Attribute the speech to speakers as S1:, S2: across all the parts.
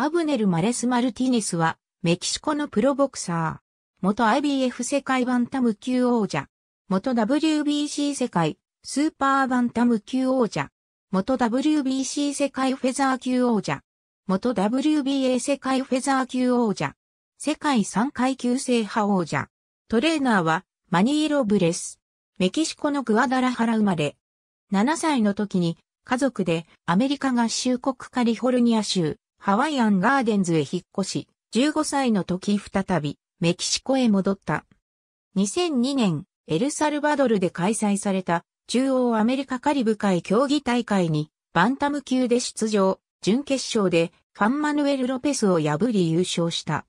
S1: アブネル・マレス・マルティネスは、メキシコのプロボクサー。元 IBF 世界バンタム級王者。元 WBC 世界スーパーバンタム級王者。元 WBC 世界フェザー級王者。元 WBA 世界フェザー級王者。世界3階級制覇王者。トレーナーはマニーロ・ブレス。メキシコのグアダラハラ生まれ。7歳の時に家族でアメリカ合衆国カリフォルニア州ハワイアンガーデンズへ引っ越し、15歳の時再びメキシコへ戻った。2002年、エルサルバドルで開催された中央アメリカカリブ海競技大会にバンタム級で出場、準決勝でファンマヌエル・ロペスを破り優勝した。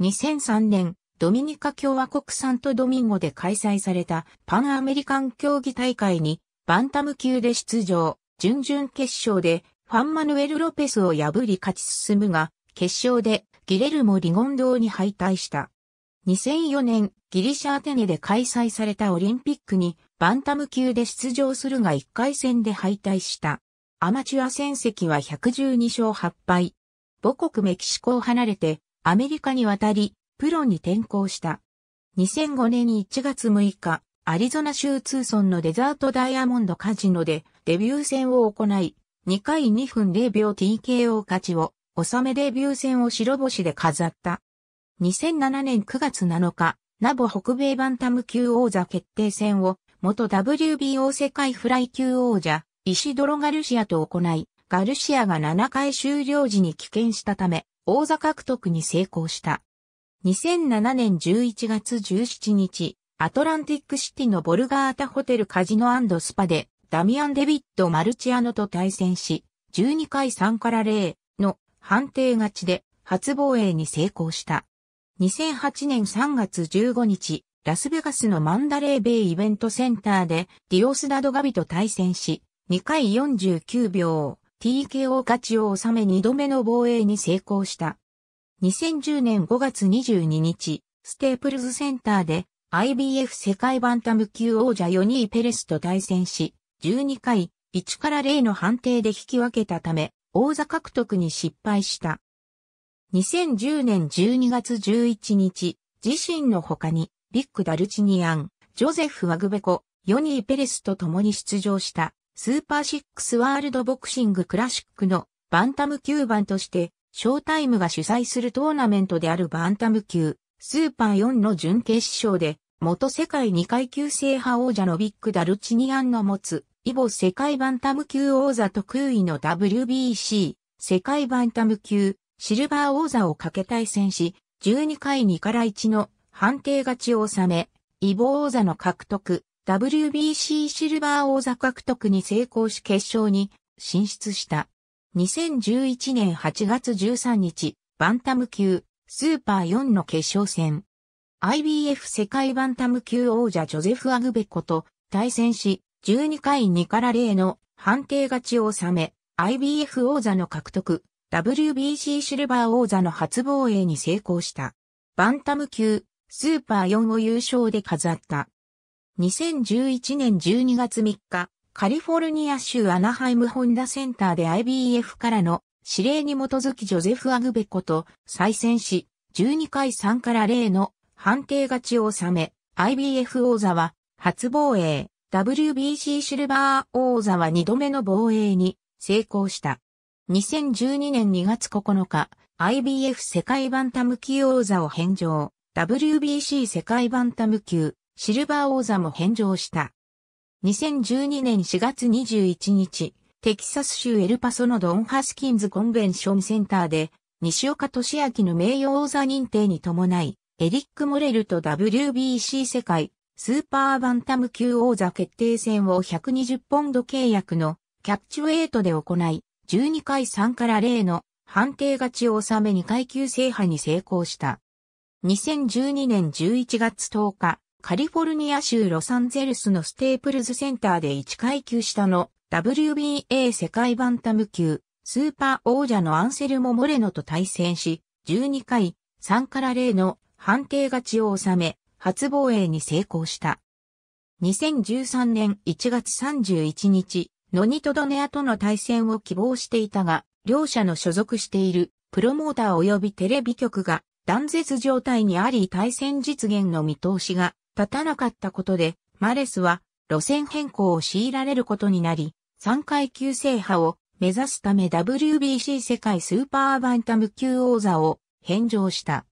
S1: 2003年、ドミニカ共和国サントドミンゴで開催されたパンアメリカン競技大会にバンタム級で出場、準々決勝でファンマヌエル・ロペスを破り勝ち進むが、決勝でギレルモ・リゴンドーに敗退した。2004年、ギリシャアテネで開催されたオリンピックにバンタム級で出場するが1回戦で敗退した。アマチュア戦績は112勝8敗。母国メキシコを離れてアメリカに渡り、プロに転向した。2005年1月6日、アリゾナ州ツーソンのデザートダイヤモンドカジノでデビュー戦を行い、2回2分0秒 TKO 勝ちを、納めデビュー戦を白星で飾った。2007年9月7日、ナボ北米バンタム級王座決定戦を、元 WBO 世界フライ級王者、イシドロ・ガルシアと行い、ガルシアが7回終了時に棄権したため、王座獲得に成功した。2007年11月17日、アトランティックシティのボルガータホテルカジノスパで、ダミアン・デビッド・マルチアノと対戦し、12回3から0の判定勝ちで初防衛に成功した。2008年3月15日、ラスベガスのマンダレーベイイベントセンターでディオスダド・ガビと対戦し、2回49秒 TKO 勝ちを収め2度目の防衛に成功した。2010年5月22日、ステープルズセンターで IBF 世界バンタム級王者ヨニーペレスと対戦し、12回、1から0の判定で引き分けたため、王座獲得に失敗した。2010年12月11日、自身の他に、ビッグ・ダルチニアン、ジョゼフ・ワグベコ、ヨニー・ペレスと共に出場した、スーパーシックスワールドボクシングクラシックのバンタム級版として、ショータイムが主催するトーナメントであるバンタム級、スーパー4の準決勝で、元世界2階級制覇王者のビッグ・ダルチニアンの持つ、イボ世界バンタム級王座特異位の WBC 世界バンタム級シルバー王座をかけ対戦し、12回2から1の判定勝ちを収め、イボ王座の獲得、WBC シルバー王座獲得に成功し決勝に進出した。2011年8月13日、バンタム級、スーパー4の決勝戦。IBF 世界バンタム級王者ジョゼフ・アグベコと対戦し、12回2から0の判定勝ちを収め、IBF 王座の獲得、WBC シルバー王座の初防衛に成功した。バンタム級、スーパー4を優勝で飾った。2011年12月3日、カリフォルニア州アナハイムホンダセンターで IBF からの指令に基づきジョゼフ・アグベコと再戦し、12回3から0の判定勝ちを収め、IBF 王座は初防衛。WBC シルバー王座は2度目の防衛に成功した。2012年2月9日、IBF 世界バンタム級王座を返上、WBC 世界バンタム級シルバー王座も返上した。2012年4月21日、テキサス州エルパソのドン・ハスキンズコンベンションセンターで、西岡俊明の名誉王座認定に伴い、エリック・モレルと WBC 世界スーパーバンタム級王座決定戦を120ポンド契約のキャッチウェイトで行い、12回3から0の判定勝ちを収め2階級制覇に成功した。2012年11月10日、カリフォルニア州ロサンゼルスのステープルズセンターで1階級下の WBA 世界バンタム級スーパー王者のアンセルモ・モレノと対戦し、12回3から0の判定勝ちを収め、初防衛に成功した。2013年1月31日、ノニトドネアとの対戦を希望していたが、両者の所属しているプロモーター及びテレビ局が断絶状態にあり対戦実現の見通しが立たなかったことで、マレスは路線変更を強いられることになり、3階級制覇を目指すため WBC 世界スーパーバンタム級王座を返上した。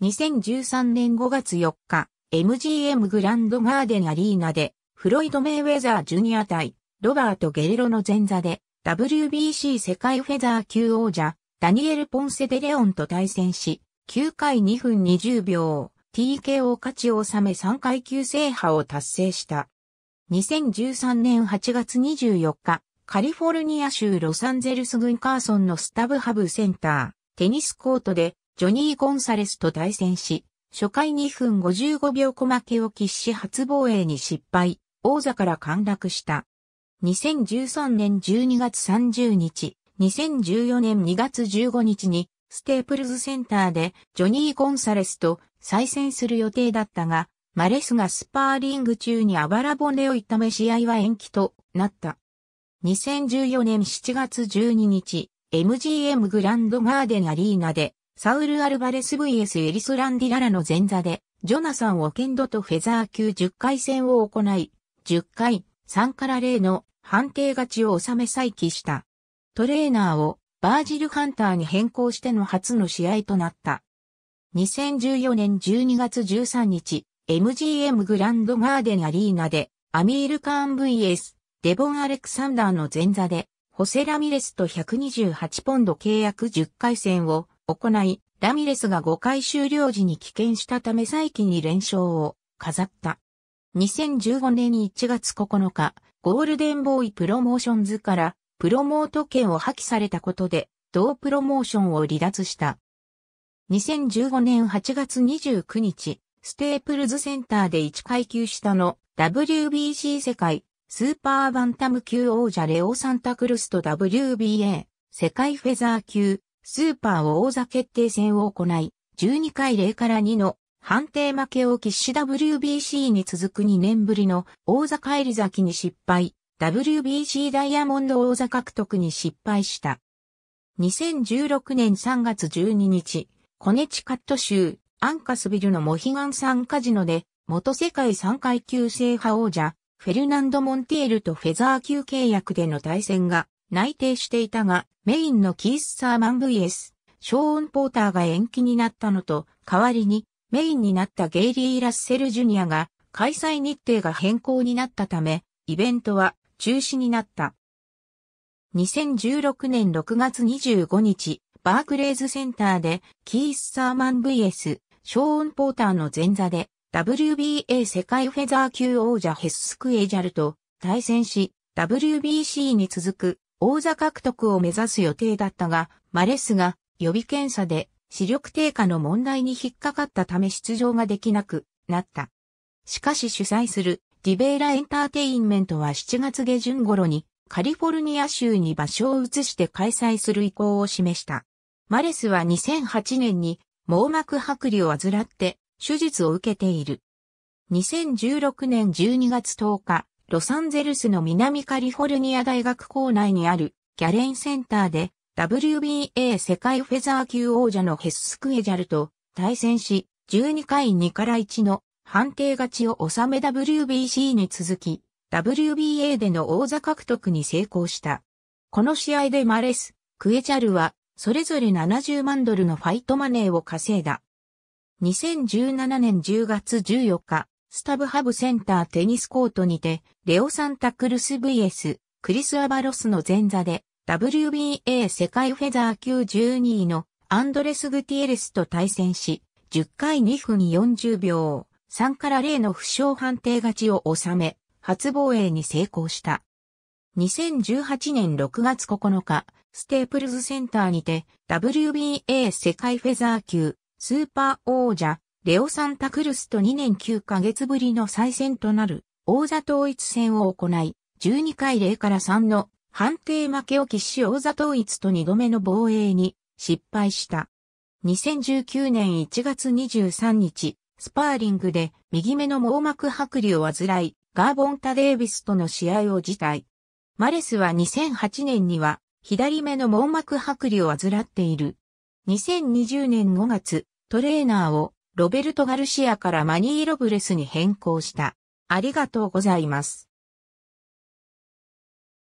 S1: 2013年5月4日、MGM グランドガーデンアリーナで、フロイド・メイウェザー・ジュニア対、ロバート・ゲレロの前座で、WBC 世界フェザー級王者、ダニエル・ポンセ・デレオンと対戦し、9回2分20秒、TKO 勝ちを収め3階級制覇を達成した。2013年8月24日、カリフォルニア州ロサンゼルス郡カーソンのスタブハブセンター、テニスコートでジョニー・ゴンサレスと対戦し、初回2分55秒小負けを喫し初防衛に失敗、王座から陥落した。2013年12月30日、2014年2月15日に、ステープルズセンターでジョニー・ゴンサレスと再戦する予定だったが、マレスがスパーリング中にあばら骨を痛め試合は延期となった。2014年7月12日、MGM グランドガーデンアリーナでサウル・アルバレス VS エリス・ランディララの前座で、ジョナサン・オケンドとフェザー級10回戦を行い、10回、3から0の判定勝ちを収め再起した。トレーナーをバージル・ハンターに変更しての初の試合となった。2014年12月13日、MGM グランドガーデンアリーナで、アミール・カーン VS、デボン・アレクサンダーの前座で、ホセラミレスと128ポンド契約10回戦を行い、ラミレスが5回終了時に棄権したため再起に連勝を飾った。2015年1月9日、ゴールデンボーイプロモーションズからプロモート権を破棄されたことで、同プロモーションを離脱した。2015年8月29日、ステープルズセンターで1階級下の WBC 世界スーパーバンタム級王者レオ・サンタクルスと WBA 世界フェザー級スーパーを王座決定戦を行い、12回0から2の判定負けを喫し WBC に続く2年ぶりの王座返り咲きに失敗、WBC ダイヤモンド王座獲得に失敗した。2016年3月12日、コネチカット州アンカスビルのモヒガンンカジノで、元世界3階級制覇王者、フェルナンド・モンティエルとフェザー級契約での対戦が内定していたが、メインのキース・サーマン VS、ショーン・ポーターが延期になったのと、代わりにメインになったゲイリー・ラッセル・ジュニアが開催日程が変更になったため、イベントは中止になった。2016年6月25日、バークレーズセンターで、キース・サーマン VS、ショーン・ポーターの前座で、WBA 世界フェザー級王者ヘス・スク・エージャルと対戦し、WBC に続く王座獲得を目指す予定だったが、マレスが予備検査で視力低下の問題に引っかかったため出場ができなくなった。しかし主催するディベイラエンターテインメントは7月下旬頃にカリフォルニア州に場所を移して開催する意向を示した。マレスは2008年に網膜剥離を患って手術を受けている。2016年12月10日、ロサンゼルスの南カリフォルニア大学校内にあるギャレンセンターで WBA 世界フェザー級王者のヘス・スクエジャルと対戦し、12回2から1の判定勝ちを収め WBC に続き、WBA での王座獲得に成功した。この試合でマレス、クエチャルは、それぞれ70万ドルのファイトマネーを稼いだ。2017年10月14日、スタブハブセンターテニスコートにて、レオサンタクルス VS、クリス・アバロスの前座で、WBA 世界フェザー級12位のアンドレス・グティエレスと対戦し、10回2分40秒、3から0の負傷判定勝ちを収め、初防衛に成功した。2018年6月9日、ステープルズセンターにて、WBA 世界フェザー級、スーパー王者、レオ・サンタクルスと2年9ヶ月ぶりの再戦となる王座統一戦を行い、12回0から3の判定負けを喫し王座統一と2度目の防衛に失敗した。2019年1月23日、スパーリングで右目の網膜剥離を患い、ガーボンタ・デイビスとの試合を辞退。マレスは2008年には左目の網膜剥離を患っている。2020年5月、トレーナーをロベルト・ガルシアからマニー・ロブレスに変更した。ありがとうございます。